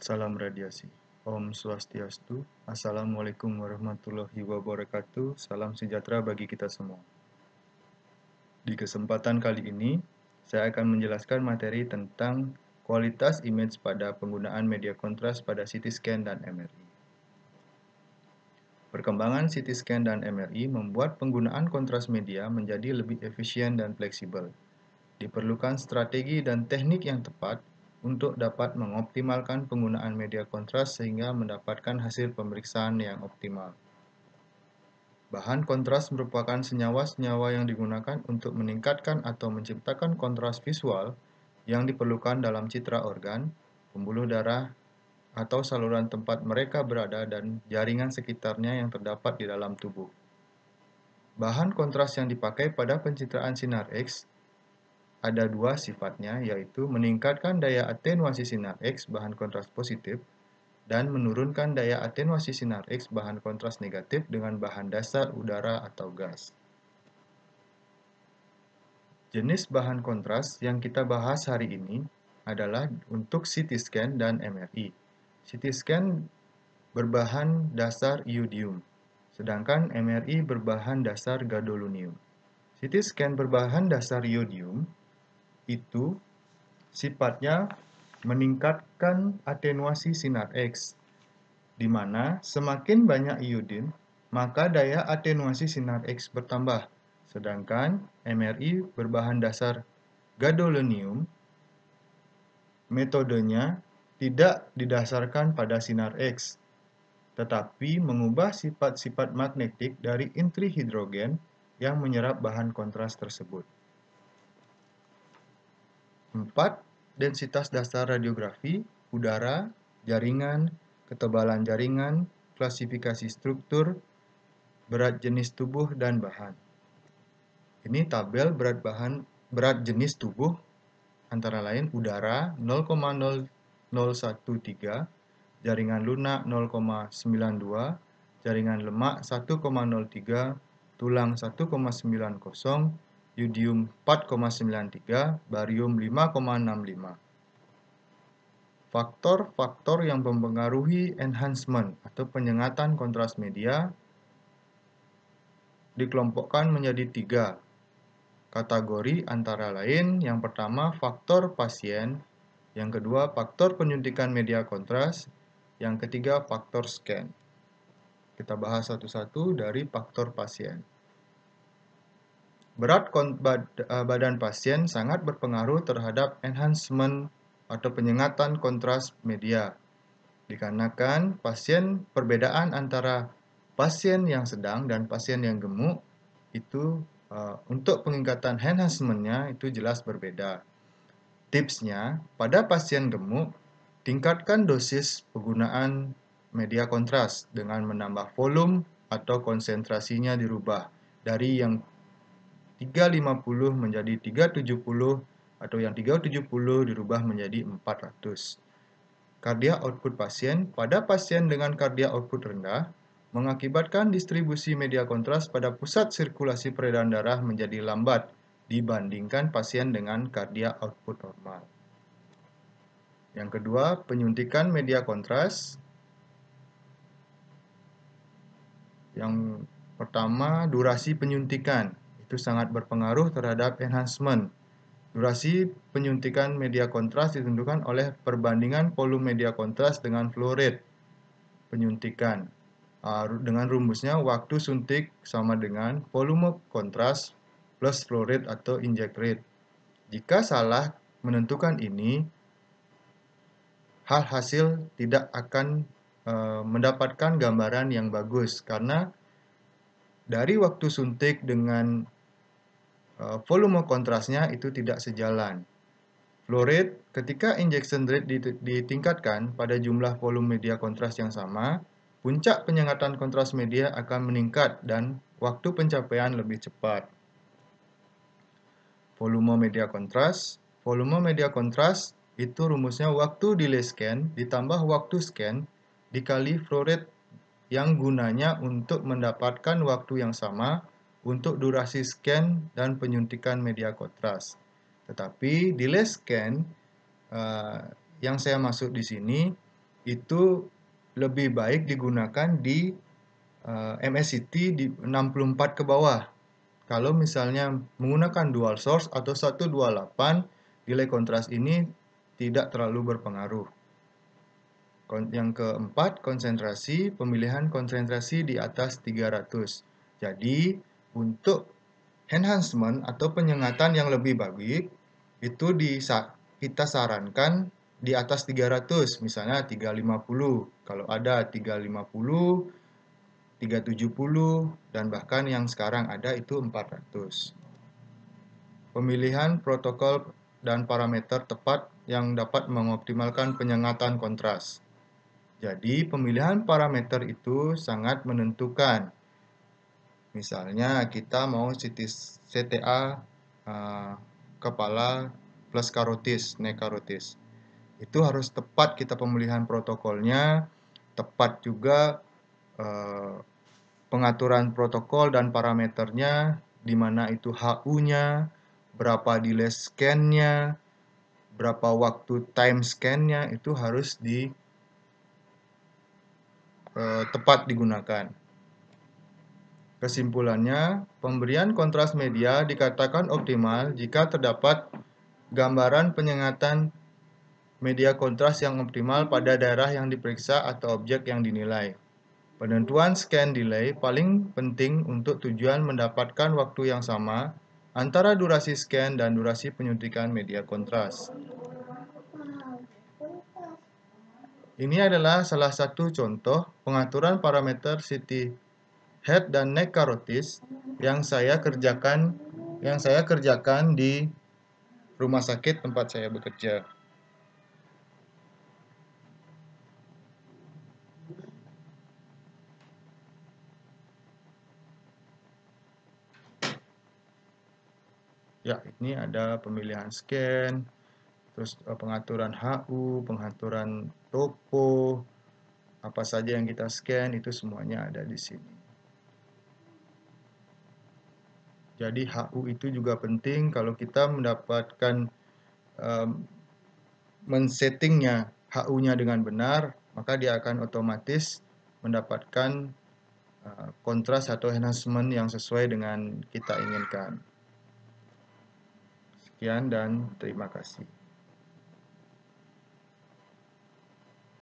Salam radiasi. Om Swastiastu. Assalamualaikum warahmatullahi wabarakatuh. Salam sejahtera bagi kita semua. Di kesempatan kali ini, saya akan menjelaskan materi tentang kualitas image pada penggunaan media kontras pada CT scan dan MRI. Perkembangan CT scan dan MRI membuat penggunaan kontras media menjadi lebih efisien dan fleksibel. Diperlukan strategi dan teknik yang tepat untuk dapat mengoptimalkan penggunaan media kontras sehingga mendapatkan hasil pemeriksaan yang optimal. Bahan kontras merupakan senyawa-senyawa yang digunakan untuk meningkatkan atau menciptakan kontras visual yang diperlukan dalam citra organ, pembuluh darah, atau saluran tempat mereka berada dan jaringan sekitarnya yang terdapat di dalam tubuh. Bahan kontras yang dipakai pada pencitraan sinar X ada dua sifatnya, yaitu meningkatkan daya atenuasi sinar X bahan kontras positif dan menurunkan daya atenuasi sinar X bahan kontras negatif dengan bahan dasar udara atau gas. Jenis bahan kontras yang kita bahas hari ini adalah untuk CT scan dan MRI. CT scan berbahan dasar iodium, sedangkan MRI berbahan dasar gadolinium. CT scan berbahan dasar iodium itu sifatnya meningkatkan atenuasi sinar X, di mana semakin banyak iodin, maka daya atenuasi sinar X bertambah, sedangkan MRI berbahan dasar gadolinium, metodenya tidak didasarkan pada sinar X, tetapi mengubah sifat-sifat magnetik dari intri hidrogen yang menyerap bahan kontras tersebut. 4. Densitas dasar radiografi, udara, jaringan, ketebalan jaringan, klasifikasi struktur, berat jenis tubuh, dan bahan. Ini tabel berat bahan berat jenis tubuh antara lain udara 0,0013, jaringan lunak 0,92, jaringan lemak 1,03, tulang 1,90, yudium 4,93, barium 5,65. Faktor-faktor yang mempengaruhi enhancement atau penyengatan kontras media dikelompokkan menjadi tiga kategori antara lain yang pertama faktor pasien, yang kedua faktor penyuntikan media kontras, yang ketiga faktor scan. Kita bahas satu-satu dari faktor pasien. Berat eh, badan pasien sangat berpengaruh terhadap enhancement atau penyengatan kontras media. Dikarenakan pasien perbedaan antara pasien yang sedang dan pasien yang gemuk itu uh, untuk pengingkatan enhancement itu jelas berbeda. Tipsnya, pada pasien gemuk, tingkatkan dosis penggunaan media kontras dengan menambah volume atau konsentrasinya dirubah dari yang 350 menjadi 370 atau yang 370 dirubah menjadi 400. Kardia output pasien pada pasien dengan kardia output rendah mengakibatkan distribusi media kontras pada pusat sirkulasi peredaran darah menjadi lambat dibandingkan pasien dengan kardia output normal. Yang kedua, penyuntikan media kontras. Yang pertama, durasi penyuntikan itu sangat berpengaruh terhadap enhancement. Durasi penyuntikan media kontras ditentukan oleh perbandingan volume media kontras dengan flow rate penyuntikan. Ah, dengan rumusnya, waktu suntik sama dengan volume kontras plus flow rate atau inject rate. Jika salah menentukan ini, hal hasil tidak akan eh, mendapatkan gambaran yang bagus karena dari waktu suntik dengan Eh, volume kontrasnya itu tidak sejalan. Flow rate ketika injection rate ditingkatkan pada jumlah volume media kontras yang sama, puncak penyengatan kontras media akan meningkat dan waktu pencapaian lebih cepat. Volume media kontras Volume media kontras itu rumusnya waktu delay scan ditambah waktu scan dikali flow rate yang gunanya untuk mendapatkan waktu yang sama untuk durasi scan dan penyuntikan media kontras. Tetapi delay scan uh, yang saya masuk di sini itu lebih baik digunakan di uh, eh, MSCT di 64 ke bawah. Kalau misalnya menggunakan dual source atau 128, delay kontras ini tidak terlalu berpengaruh. Yang keempat, konsentrasi, pemilihan konsentrasi di atas 300. Jadi, untuk enhancement atau penyengatan yang lebih baik itu di, kita sarankan di atas 300 misalnya 350 kalau ada 350 370 dan bahkan yang sekarang ada itu 400 pemilihan protokol dan parameter tepat yang dapat mengoptimalkan penyengatan kontras jadi pemilihan parameter itu sangat menentukan Misalnya kita mau CTA uh, eh, kepala plus karotis, nek karotis. Itu harus tepat kita pemulihan protokolnya, tepat juga uh, pengaturan protokol dan parameternya, di mana itu HU-nya, berapa delay scan-nya, berapa waktu time scan-nya, itu harus di uh, tepat digunakan. Kesimpulannya, pemberian kontras media dikatakan optimal jika terdapat gambaran penyengatan media kontras yang optimal pada daerah yang diperiksa atau objek yang dinilai. Penentuan scan delay paling penting untuk tujuan mendapatkan waktu yang sama antara durasi scan dan durasi penyuntikan media kontras. Ini adalah salah satu contoh pengaturan parameter CT head dan neck Carotis yang saya kerjakan yang saya kerjakan di rumah sakit tempat saya bekerja. Ya, ini ada pemilihan scan, terus eh, pengaturan HU, pengaturan toko, apa saja yang kita scan itu semuanya ada di sini. Jadi HU itu juga penting kalau kita mendapatkan um, men-settingnya HU-nya dengan benar, maka dia akan otomatis mendapatkan uh, kontras atau enhancement yang sesuai dengan kita inginkan. Sekian dan terima kasih.